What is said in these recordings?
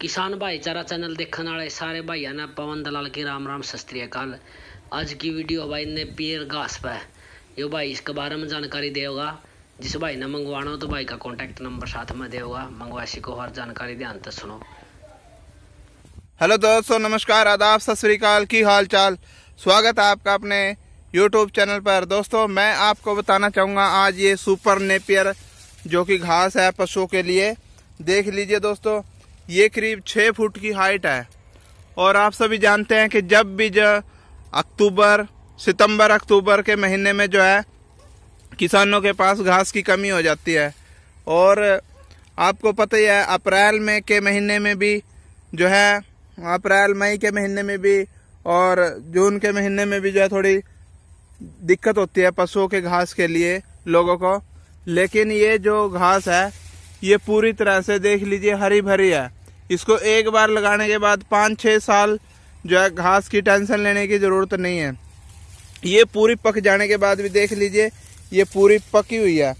किसान भाईचारा चैनल देखने वाले सारे भाइयों ने पवन दलाल की राम राम सस्त्री अकाल आज की वीडियो भाई ने पियर घास पर है यो भाई इसके बारे में जानकारी देगा जिस भाई ने मंगवाना हो तो भाई का कांटेक्ट नंबर साथ में देगा मंगवासी को हर जानकारी ध्यान तक सुनो हेलो दोस्तों नमस्कार आदाब सत श्रीकाल की हाल चाल स्वागत है आपका अपने यूट्यूब चैनल पर दोस्तों मैं आपको बताना चाहूँगा आज ये सुपर नेपियर जो कि घास है पशुओं के लिए देख लीजिए दोस्तों ये करीब छः फुट की हाइट है और आप सभी जानते हैं कि जब भी जो अक्टूबर सितंबर अक्टूबर के महीने में जो है किसानों के पास घास की कमी हो जाती है और आपको पता ही है अप्रैल में के महीने में भी जो है अप्रैल मई के महीने में भी और जून के महीने में भी जो है थोड़ी दिक्कत होती है पशुओं के घास के लिए लोगों को लेकिन ये जो घास है ये पूरी तरह से देख लीजिए हरी भरी है इसको एक बार लगाने के बाद पाँच छः साल जो है घास की टेंशन लेने की ज़रूरत नहीं है ये पूरी पक जाने के बाद भी देख लीजिए ये पूरी पकी हुई है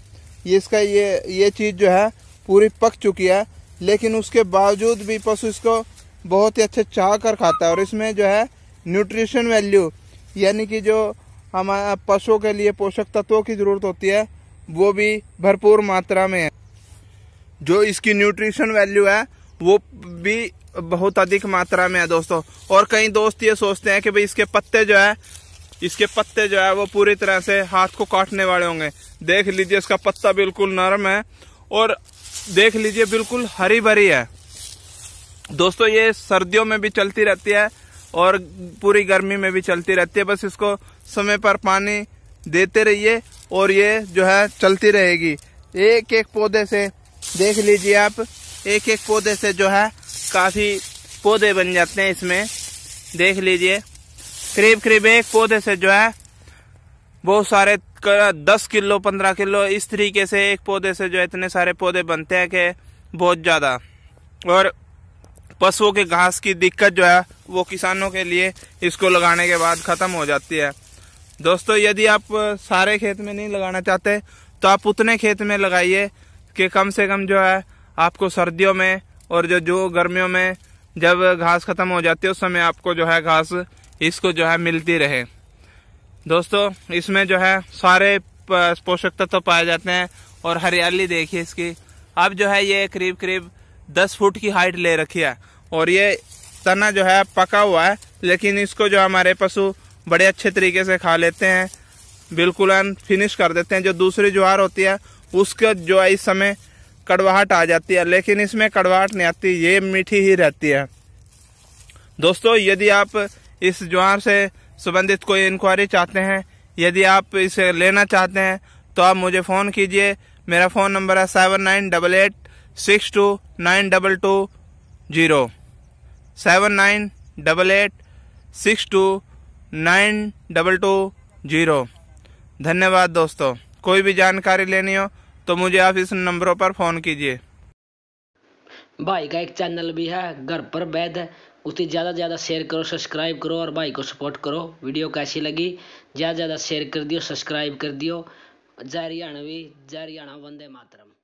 ये इसका ये ये चीज़ जो है पूरी पक चुकी है लेकिन उसके बावजूद भी पशु इसको बहुत ही अच्छे चाह कर खाता है और इसमें जो है न्यूट्रिशन वैल्यू यानी कि जो हमारे पशुओं के लिए पोषक तत्वों की ज़रूरत होती है वो भी भरपूर मात्रा में है जो इसकी न्यूट्रिशन वैल्यू है वो भी बहुत अधिक मात्रा में है दोस्तों और कई दोस्त ये सोचते हैं कि भाई इसके पत्ते जो है इसके पत्ते जो है वो पूरी तरह से हाथ को काटने वाले होंगे देख लीजिए इसका पत्ता बिल्कुल नरम है और देख लीजिए बिल्कुल हरी भरी है दोस्तों ये सर्दियों में भी चलती रहती है और पूरी गर्मी में भी चलती रहती है बस इसको समय पर पानी देते रहिए और ये जो है चलती रहेगी एक एक पौधे से देख लीजिए आप एक एक पौधे से जो है काफ़ी पौधे बन जाते हैं इसमें देख लीजिए करीब करीब एक पौधे से जो है बहुत सारे दस किलो पंद्रह किलो इस तरीके से एक पौधे से जो है इतने सारे पौधे बनते हैं कि बहुत ज़्यादा और पशुओं के घास की दिक्कत जो है वो किसानों के लिए इसको लगाने के बाद ख़त्म हो जाती है दोस्तों यदि आप सारे खेत में नहीं लगाना चाहते तो आप उतने खेत में लगाइए कि कम से कम जो है आपको सर्दियों में और जो जो गर्मियों में जब घास ख़त्म हो जाती है उस समय आपको जो है घास इसको जो है मिलती रहे दोस्तों इसमें जो है सारे पोषक तत्व तो पाए जाते हैं और हरियाली देखिए इसकी अब जो है ये करीब करीब दस फुट की हाइट ले रखी है और ये तना जो है पका हुआ है लेकिन इसको जो हमारे पशु बड़े अच्छे तरीके से खा लेते हैं बिल्कुल फिनिश कर देते हैं जो दूसरी ज्वार होती है उसका जो है इस समय कड़वाहट आ जाती है लेकिन इसमें कड़वाहट नहीं आती ये मीठी ही रहती है दोस्तों यदि आप इस ज्वार से संबंधित कोई इंक्वायरी चाहते हैं यदि आप इसे लेना चाहते हैं तो आप मुझे फ़ोन कीजिए मेरा फ़ोन नंबर है seven nine double eight six two nine double two zero seven nine double eight six two nine double two zero धन्यवाद दोस्तों कोई भी जानकारी लेनी हो तो मुझे आप इस नंबरों पर फ़ोन कीजिए भाई का एक चैनल भी है घर पर वैद उसे ज़्यादा से ज़्यादा शेयर करो सब्सक्राइब करो और भाई को सपोर्ट करो वीडियो कैसी लगी ज़्यादा से ज़्यादा शेयर कर दियो सब्सक्राइब कर दियो जय हरियाणवी जय हरियाणा वंदे मातरम